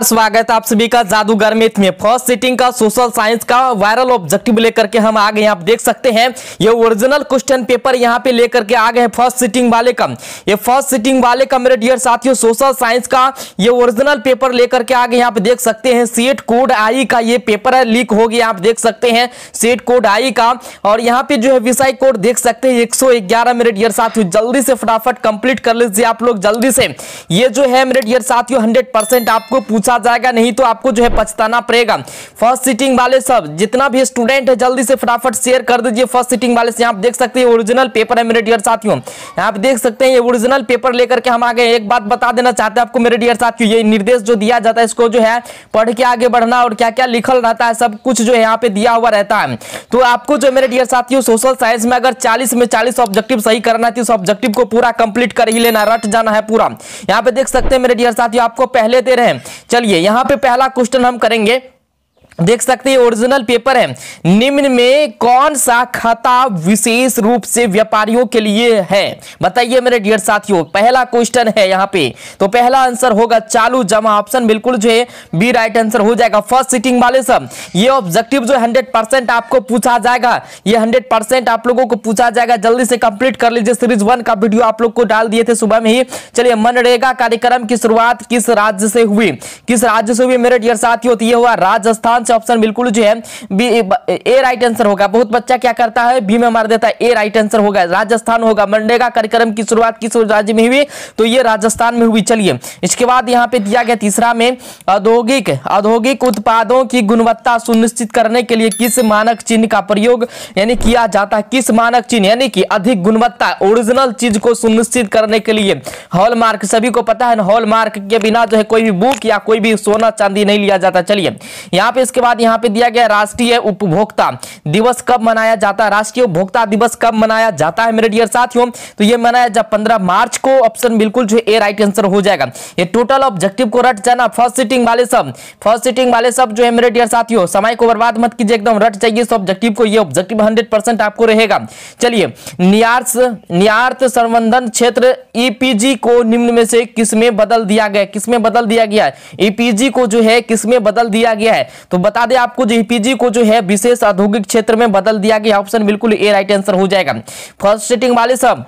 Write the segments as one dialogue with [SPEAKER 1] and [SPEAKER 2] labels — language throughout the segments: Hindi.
[SPEAKER 1] स्वागत आप सभी का जादूगर मिथ में फर्स्ट सिटिंग का सोशल साइंस का वायरल ऑब्जेक्टिव लेकर के हम आ गए आप देख सकते हैं ये ओरिजिनल क्वेश्चन पेपर यहाँ पे लेकर के आ गए फर्स्ट सिटिंग वाले का ये फर्स्ट सिटिंग वाले का मेरे डियर साथियों सोशल साइंस का ये ओरिजिनल पेपर लेकर के आ गए यहाँ पे देख सकते हैं सेट कोड आई का ये पेपर है लीक हो गया आप देख सकते हैं सेट कोड आई का और यहाँ पे जो है विषय कोड देख सकते हैं एक मेरे डियर साथियों जल्दी से फटाफट कंप्लीट कर लीजिए आप लोग जल्दी से ये जो है मेरे डियर साथियों हंड्रेड आपको पूछा जाएगा नहीं तो आपको जो है पछताना पड़ेगा फर्स्ट सीटिंग वाले सब जितना भी स्टूडेंट है जल्दी से फटाफट शेयर कर दीजिए फर्स्ट सीटिंग वाले से आप देख सकते हैं ओरिजिनल पेपर है मेरे डियर साथियों आप देख सकते हैं ये ओरिजिनल पेपर लेकर के हम आगे एक बात बता देना चाहते हैं आपको मेरे डियर साथियों ये निर्देश जो दिया जाता है इसको जो है पढ़ के आगे बढ़ना और क्या क्या लिखल रहता है सब कुछ जो है यहाँ पे दिया हुआ रहता है तो आपको जो मेरे डियर साथियों सोशल साइंस में अगर चालीस में चालीस ऑब्जेक्टिव सही करना है तो उस ऑब्जेक्टिव को पूरा कंप्लीट कर ही लेना रट जाना है पूरा यहाँ पे देख सकते हैं मेरे डियर साथियों आपको पहले दे रहे हैं चलिए यहां पे पहला क्वेश्चन हम करेंगे देख सकते हैं ओरिजिनल पेपर है निम्न में कौन सा खाता विशेष रूप से व्यापारियों के लिए है बताइए मेरे डियर साथियों पहला क्वेश्चन है यहाँ पे तो पहला आंसर होगा चालू जमा ऑप्शन बिल्कुल जो है बी राइट आंसर हो जाएगा फर्स्ट सिटिंग वाले सब ये ऑब्जेक्टिव जो हंड्रेड परसेंट आपको पूछा जाएगा ये हंड्रेड परसेंट आप लोगों को पूछा जाएगा जल्दी से कंप्लीट कर लीजिए सीरीज वन का वीडियो आप लोग को डाल दिए थे सुबह में ही चलिए मनरेगा कार्यक्रम की शुरुआत किस राज्य से हुई किस राज्य से हुई मेरे डियर साथियों तो ये हुआ राजस्थान कौन सा ऑप्शन बिल्कुल जो है बी ए राइट आंसर होगा बहुत बच्चा क्या करता है बी में मार देता है ए राइट आंसर होगा राजस्थान होगा मनरेगा कार्यक्रम की शुरुआत किस राज्य में हुई तो ये राजस्थान में हुई चलिए इसके बाद यहाँ पे दिया गया तीसरा में औद्योगिक औद्योगिक उत्पादों की गुणवत्ता सुनिश्चित करने के लिए किस मानक चिन्ह का प्रयोग यानी किया जाता है किस मानक चिन्ह यानी कि अधिक गुणवत्ता ओरिजिनल चीज को सुनिश्चित करने के लिए हॉलमार्क सभी को पता है हॉलमार्क के बिना जो है कोई भी बुक या कोई भी सोना चांदी नहीं लिया जाता चलिए यहाँ पे इसके बाद यहाँ पे दिया गया राष्ट्रीय उपभोक्ता दिवस कब मनाया जाता है राष्ट्रीय उपभोक्ता दिवस कब मनाया जाता है मेरे डियर साथियों तो ये मनाया जा पंद्रह मार्च को ऑप्शन बिल्कुल जो ए राइट आंसर हो जाएगा ये टोटल ऑब्जेक्टिव को रट जाना फर्स्ट सिटिंग वाले सब फर्स्ट सिटिंग वाले सब जो है मेरे डियर साथियों समय को बर्बाद मत कीजिए एकदम रट जाइए ऑब्जेक्टिव को ये ऑब्जेक्टिव हंड्रेड आपको रहेगा चलिए नियार्स संबंधन क्षेत्र ईपीजी e को निम्न में से किसमें बदल दिया गया किसमें बदल दिया गया है ईपीजी e को जो है किसमें बदल दिया गया है तो बता दें आपको जो ईपीजी e को जो है विशेष औद्योगिक क्षेत्र में बदल दिया गया ऑप्शन बिल्कुल ए राइट आंसर हो जाएगा फर्स्ट सेटिंग वाले सब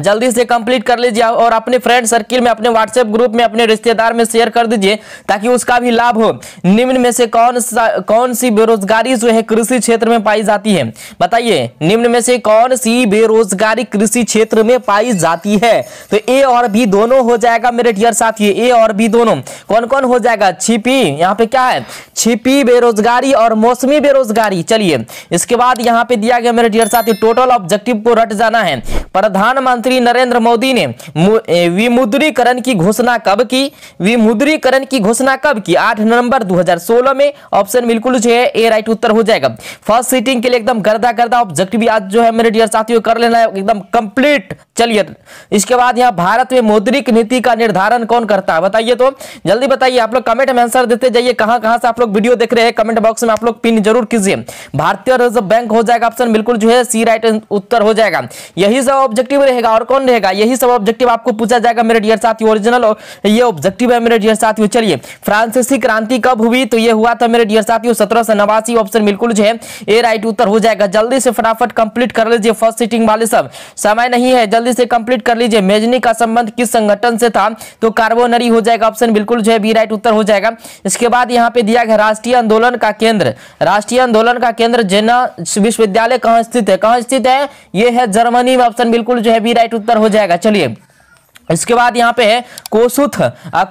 [SPEAKER 1] जल्दी से कंप्लीट कर लीजिए और अपने फ्रेंड सर्किल में अपने व्हाट्सएप ग्रुप में अपने रिश्तेदार में शेयर कर दीजिए ताकि उसका भी लाभ हो निम्न में से कौन सा कौन सी बेरोजगारी जो है कृषि क्षेत्र में पाई जाती है बताइए निम्न में से कौन सी बेरोजगारी कृषि क्षेत्र में पाई जाती है तो ए और बी दोनों हो जाएगा मेरे डियर साथी ए और बी दोनों कौन कौन हो जाएगा छिपी यहाँ पे क्या है छिपी बेरोजगारी और मौसमी बेरोजगारी चलिए इसके बाद यहाँ पे दिया गया मेरे डियर साथी टोटल ऑब्जेक्टिव को रट जाना है प्रधानमंत्री प्रधानमंत्री नरेंद्र मोदी ने विमुद्रीकरण की घोषणा कब की विमुद्रीकरण की घोषणा कब की आठ नवंबर 2016 में ऑप्शन बिल्कुल जो है ए राइट उत्तर हो जाएगा फर्स्ट सीटिंग के लिए एकदम गर्दा गर्दा ऑब्जेक्ट भी आज जो है मेरे डियर साथियों कर लेना है एकदम कंप्लीट चलिए इसके बाद यहाँ भारत में मौद्रिक नीति का निर्धारण कौन करता है बताइए तो जल्दी बताइए आप लोग कमेंट में आंसर देते जाइए कहाँ कहाँ से आप लोग वीडियो देख रहे हैं कमेंट बॉक्स में आप लोग पिन जरूर कीजिए भारतीय रिजर्व बैंक हो जाएगा ऑप्शन बिल्कुल जो है सी राइट उत्तर हो जाएगा यही सब ऑब्जेक्टिव रहेगा रहेगा और कौन रहेगा यही सब ऑब्जेक्टिव आपको पूछा जाएगा मेरे डियर साथी ओरिजिनल और ये ऑब्जेक्टिव है मेरे डियर साथियों चलिए फ्रांसीसी क्रांति कब हुई तो ये हुआ था मेरे डियर साथियों सत्रह सौ नवासी ऑप्शन बिल्कुल जो है ए राइट उत्तर हो जाएगा जल्दी से फटाफट कंप्लीट कर लीजिए फर्स्ट सीटिंग वाले सब समय नहीं है जल्दी से कंप्लीट कर लीजिए मेजनी का संबंध किस संगठन से था तो कार्बोनरी हो जाएगा ऑप्शन बिल्कुल जो है बी राइट उत्तर हो जाएगा इसके बाद यहाँ पे दिया गया राष्ट्रीय आंदोलन का केंद्र राष्ट्रीय आंदोलन का केंद्र जैना विश्वविद्यालय कहाँ स्थित है कहाँ स्थित है ये है जर्मनी में ऑप्शन बिल्कुल जो है बी राइट उत्तर हो जाएगा चलिए इसके बाद यहाँ पे है कोसुथ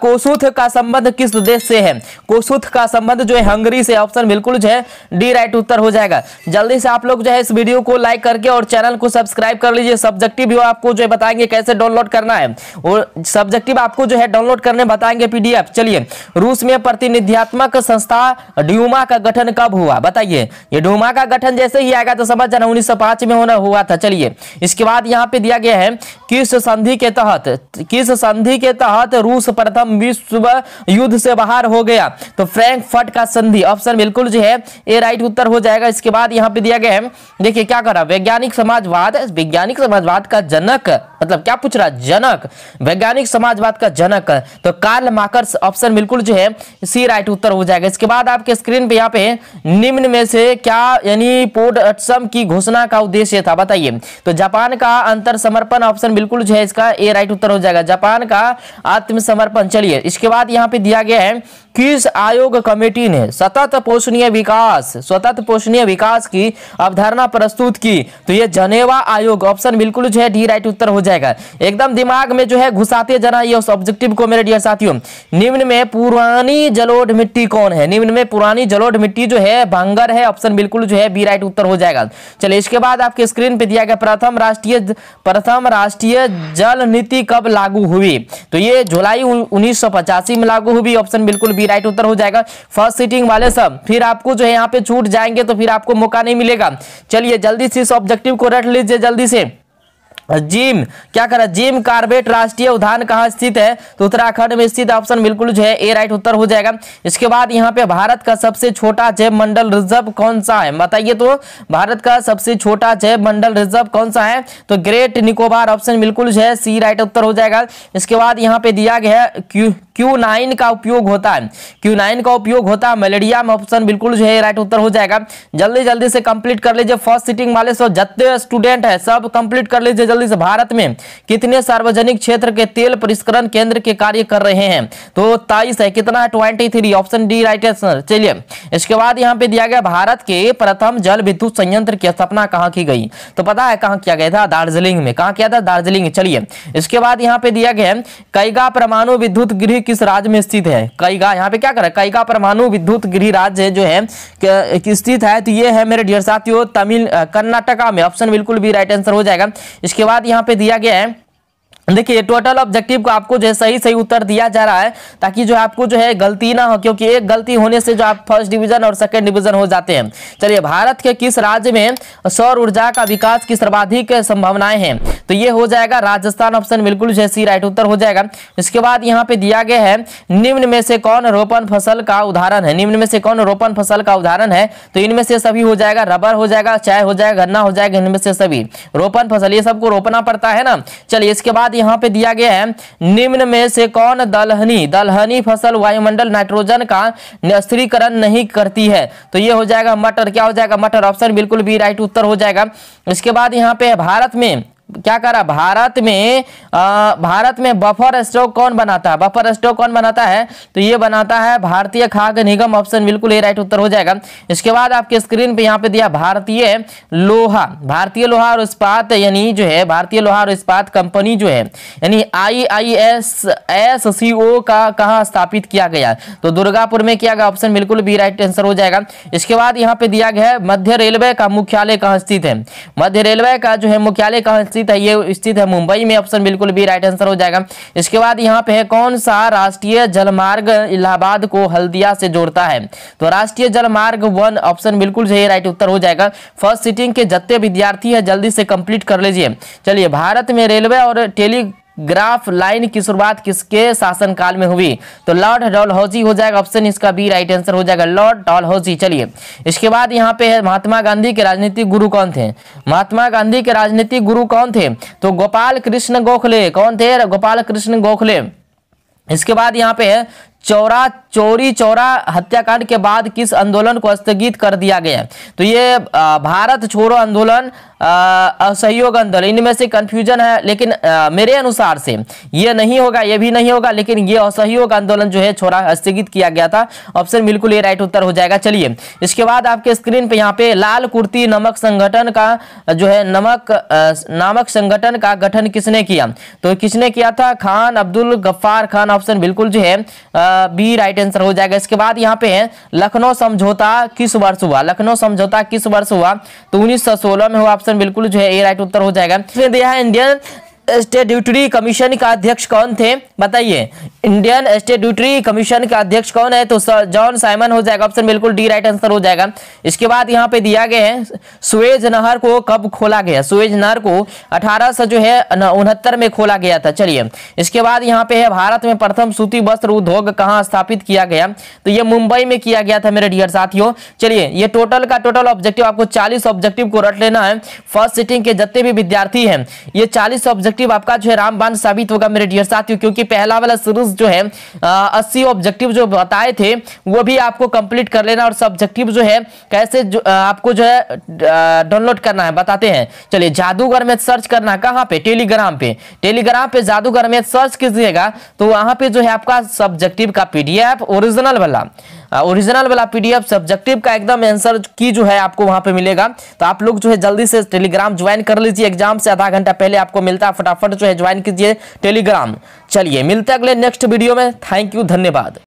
[SPEAKER 1] कोसुथ का संबंध किस देश से है कोसुथ का संबंध जो है हंगरी से ऑप्शन बिल्कुल जो है डी राइट उत्तर हो जाएगा जल्दी से आप लोग जो है इस वीडियो को लाइक करके और चैनल को सब्सक्राइब कर लीजिए सब्जेक्टिव आपको जो है बताएंगे कैसे डाउनलोड करना है और सब्जेक्टिव आपको जो है डाउनलोड करने बताएंगे पीडीएफ चलिए रूस में प्रतिनिधियात्मक संस्था ड्यूमा का गठन कब हुआ बताइए ये ड्यूमा का गठन जैसे ही आएगा तो समझ जाना उन्नीस में होना हुआ था चलिए इसके बाद यहाँ पे दिया गया है किस संधि के तहत किस संधि के तहत रूस प्रथम विश्व युद्ध से बाहर हो गया तो फ्रैंकफर्ट का संधि ऑप्शन बिल्कुल जो है ये राइट उत्तर हो जाएगा इसके बाद यहाँ पे दिया गया है देखिए क्या करा वैज्ञानिक समाजवाद वैज्ञानिक समाजवाद का जनक मतलब क्या पूछ रहा जनक वैज्ञानिक समाजवाद का जनक तो कार्ल मार्कस ऑप्शन बिल्कुल जो है सी राइट उत्तर हो जाएगा इसके बाद आपके स्क्रीन पे यहाँ पे निम्न में से क्या यानी पोर्ट की घोषणा का उद्देश्य था बताइए तो जापान का अंतर समर्पण ऑप्शन बिल्कुल जो है इसका ए राइट उत्तर हो जाएगा जापान का आत्मसमर्पण चलिए इसके बाद यहाँ पे दिया गया है किस आयोग कमेटी ने सतत पोषणीय विकास सतत पोषणीय विकास की अवधारणा प्रस्तुत की तो ये जनेवा आयोग ऑप्शन बिल्कुल जो है डी राइट उत्तर हो जाएगा एकदम दिमाग में जो है घुसाते जाना ये उस ऑब्जेक्टिव को मेरे डियर साथियों निम्न में पुरानी जलोढ़ मिट्टी कौन है निम्न में पुरानी जलोढ़ मिट्टी जो है भांगर है ऑप्शन बिल्कुल जो है बी राइट उत्तर हो जाएगा चलिए इसके बाद आपके स्क्रीन पे दिया गया प्रथम राष्ट्रीय प्रथम राष्ट्रीय जल नीति कब लागू हुई तो ये जुलाई उन्नीस में लागू हुई ऑप्शन बिल्कुल भी राइट उत्तर हो जाएगा फर्स्ट सीटिंग वाले सब फिर आपको जो है यहाँ पे छूट जाएंगे तो फिर आपको मौका नहीं मिलेगा चलिए जल्दी से इस ऑब्जेक्टिव को रख लीजिए जल्दी से जिम क्या करा जिम कार्बेट राष्ट्रीय उद्यान कहाँ स्थित है तो उत्तराखंड में स्थित ऑप्शन बिल्कुल जो है ए राइट उत्तर हो जाएगा इसके बाद यहाँ पे भारत का सबसे छोटा जैव मंडल रिजर्व कौन सा है बताइए तो भारत का सबसे छोटा जैव मंडल रिजर्व कौन सा है तो ग्रेट निकोबार ऑप्शन बिल्कुल जो है सी राइट उत्तर हो जाएगा इसके बाद यहाँ पे दिया गया है क्यू नाइन का उपयोग होता है क्यू नाइन का उपयोग होता है मलेरिया में ऑप्शन बिल्कुल जो है राइट उत्तर हो जाएगा जल्दी जल्दी से कंप्लीट कर लीजिए फर्स्ट सिटिंग वाले सब जितने स्टूडेंट है सब कंप्लीट कर लीजिए जल्दी से भारत में कितने सार्वजनिक क्षेत्र के तेल परिष्करण केंद्र के कार्य कर रहे हैं तो तेईस है कितना है twenty option D right answer चलिए इसके बाद यहाँ पे दिया गया भारत के प्रथम जल विद्युत संयंत्र की स्थापना कहाँ की गई तो पता है कहाँ किया गया था दार्जिलिंग में कहा किया था दार्जिलिंग चलिए इसके बाद यहाँ पे दिया गया कैगा परमाणु विद्युत गृह किस राज्य में स्थित है कईगा यहाँ पे क्या करा कईगा परमाणु विद्युत गृह राज्य जो है स्थित है तो ये है मेरे डियर साथियों तमिल कर्नाटका में ऑप्शन बिल्कुल भी राइट आंसर हो जाएगा इसके बाद यहाँ पे दिया गया है देखिए टोटल ऑब्जेक्टिव को आपको जो है सही सही उत्तर दिया जा रहा है ताकि जो है आपको जो है गलती ना हो क्योंकि एक गलती होने से जो आप फर्स्ट डिवीजन और सेकंड डिवीजन हो जाते हैं चलिए भारत के किस राज्य में सौर ऊर्जा का विकास की सर्वाधिक संभावनाएं हैं तो ये हो जाएगा राजस्थान ऑप्शन बिल्कुल जो सी राइट उत्तर हो जाएगा इसके बाद यहाँ पे दिया गया है निम्न में से कौन रोपण फसल का उदाहरण है निम्न में से कौन रोपण फसल का उदाहरण है तो इनमें से सभी हो जाएगा रबर हो जाएगा चाय हो जाएगा गन्ना हो जाएगा इनमें से सभी रोपण फसल ये सबको रोपना पड़ता है ना चलिए इसके बाद यहाँ पे दिया गया है निम्न में से कौन दलहनी दलहनी फसल वायुमंडल नाइट्रोजन का निस्त्रीकरण नहीं करती है तो ये हो जाएगा मटर क्या हो जाएगा मटर ऑप्शन बिल्कुल भी राइट उत्तर हो जाएगा इसके बाद यहाँ पे भारत में क्या करा भारत में आ, भारत में बफर स्टॉक कौन बनाता है बफर स्टॉक कौन बनाता है तो ये बनाता है भारतीय खाद्य निगम ऑप्शन बिल्कुल ये राइट उत्तर हो जाएगा इसके बाद आपके स्क्रीन पे यहाँ पे दिया भारतीय लोहा भारतीय लोहा और इस्पात यानी जो है भारतीय लोहा और इस्पात कंपनी जो है यानी आई आई एस एस सी ओ का कहाँ स्थापित किया गया तो दुर्गापुर में किया गया ऑप्शन बिल्कुल भी राइट आंसर हो जाएगा इसके बाद यहाँ पे दिया गया है मध्य रेलवे का मुख्यालय कहाँ स्थित है मध्य रेलवे का जो है मुख्यालय कहाँ स्थित स्थित है ये स्थित है मुंबई में ऑप्शन बिल्कुल भी राइट आंसर हो जाएगा इसके बाद यहाँ पे है कौन सा राष्ट्रीय जलमार्ग इलाहाबाद को हल्दिया से जोड़ता है तो राष्ट्रीय जलमार्ग वन ऑप्शन बिल्कुल सही राइट उत्तर हो जाएगा फर्स्ट सिटिंग के जितने विद्यार्थी है जल्दी से कंप्लीट कर लीजिए चलिए भारत में रेलवे और टेली ग्राफ लाइन की शुरुआत किसके शासनकाल में हुई तो लॉर्ड डॉलहौजी हो जाएगा ऑप्शन इसका बी राइट आंसर हो जाएगा लॉर्ड डॉलहौजी चलिए इसके बाद यहाँ पे है महात्मा गांधी के राजनीतिक गुरु कौन थे महात्मा गांधी के राजनीतिक गुरु कौन थे तो गोपाल कृष्ण गोखले कौन थे गोपाल कृष्ण गोखले इसके बाद यहाँ पे है चौरा चोरी चौरा हत्याकांड के बाद किस आंदोलन को स्थगित कर दिया गया तो ये भारत छोड़ो आंदोलन असहयोग आंदोलन इनमें से कंफ्यूजन है लेकिन आ, मेरे अनुसार से ये नहीं होगा ये भी नहीं होगा लेकिन ये असहयोग आंदोलन जो है छोरा स्थगित किया गया था ऑप्शन बिल्कुल ये राइट उत्तर हो जाएगा चलिए इसके बाद आपके स्क्रीन पे यहाँ पे लाल कुर्ती नमक संगठन का जो है नमक नामक संगठन का गठन किसने किया तो किसने किया था खान अब्दुल गफ्फार खान ऑप्शन बिल्कुल जो है बी राइट आंसर हो जाएगा इसके बाद यहाँ पे है लखनऊ समझौता किस वर्ष हुआ लखनऊ समझौता किस वर्ष हुआ तो उन्नीस में हुआ ऑप्शन बिल्कुल जो है ए राइट उत्तर हो जाएगा इसमें दिया है इंडियन स्टेट्यूटरी कमीशन का अध्यक्ष कौन थे बताइए इंडियन स्टेट्यूटरी कमीशन का अध्यक्ष कौन है तो जॉन साइमन हो जाएगा ऑप्शन बिल्कुल डी राइट आंसर हो जाएगा इसके बाद यहाँ पे दिया गया है सुएज नहर को कब खोला गया सुएज नहर को अठारह जो है उनहत्तर में खोला गया था चलिए इसके बाद यहाँ पे है भारत में प्रथम सूती वस्त्र उद्योग कहाँ स्थापित किया गया तो ये मुंबई में किया गया था मेरे डियर साथियों चलिए ये टोटल का टोटल ऑब्जेक्टिव आपको चालीस ऑब्जेक्टिव को रट लेना है फर्स्ट सिटिंग के जितने भी विद्यार्थी हैं ये चालीस ऑब्जेक्टिव ऑब्जेक्टिव आपका जो है रामबान साबित होगा मेरे डियर साथियों क्योंकि पहला वाला सीरीज जो है अस्सी ऑब्जेक्टिव जो बताए थे वो भी आपको कंप्लीट कर लेना और सब्जेक्टिव जो है कैसे जो, आपको जो है डाउनलोड करना है बताते हैं चलिए जादूगर में सर्च करना कहाँ पे टेलीग्राम पे टेलीग्राम पे जादूगर में सर्च कीजिएगा तो वहां पे जो है आपका सब्जेक्टिव का पीडीएफ ओरिजिनल वाला ओरिजिनल वाला पीडीएफ सब्जेक्टिव का एकदम आंसर की जो है आपको वहां पे मिलेगा तो आप लोग जो है जल्दी से टेलीग्राम ज्वाइन कर लीजिए एग्जाम से आधा घंटा पहले आपको मिलता है फटाफट जो है ज्वाइन कीजिए टेलीग्राम चलिए मिलते हैं अगले नेक्स्ट वीडियो में थैंक यू धन्यवाद